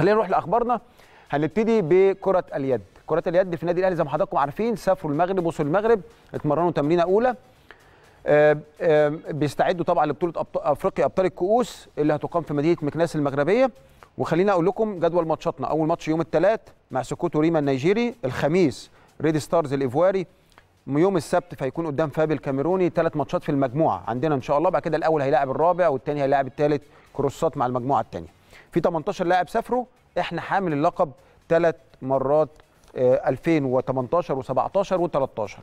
خلينا نروح لاخبارنا هنبتدي بكره اليد كره اليد في النادي الاهلي زي ما حضراتكم عارفين سافروا المغرب وصلوا المغرب اتمرنوا تمرينه اولى آه، آه، بيستعدوا طبعا لبطوله أبط... افريقيا ابطال الكؤوس اللي هتقام في مدينه مكناس المغربيه وخليني اقول لكم جدول ماتشاتنا اول ماتش يوم الثلاث مع سكوتو ريما النيجيري الخميس ريد ستارز الايفواري يوم السبت فيكون قدام فابي الكاميروني ثلاث ماتشات في المجموعه عندنا ان شاء الله بعد كده الاول هيلاعب الرابع والثاني هيلاعب الثالث كروسات مع المجموعه الثانيه في 18 لاعب سافروا احنا حامل اللقب ثلاث مرات 2018 و17 و13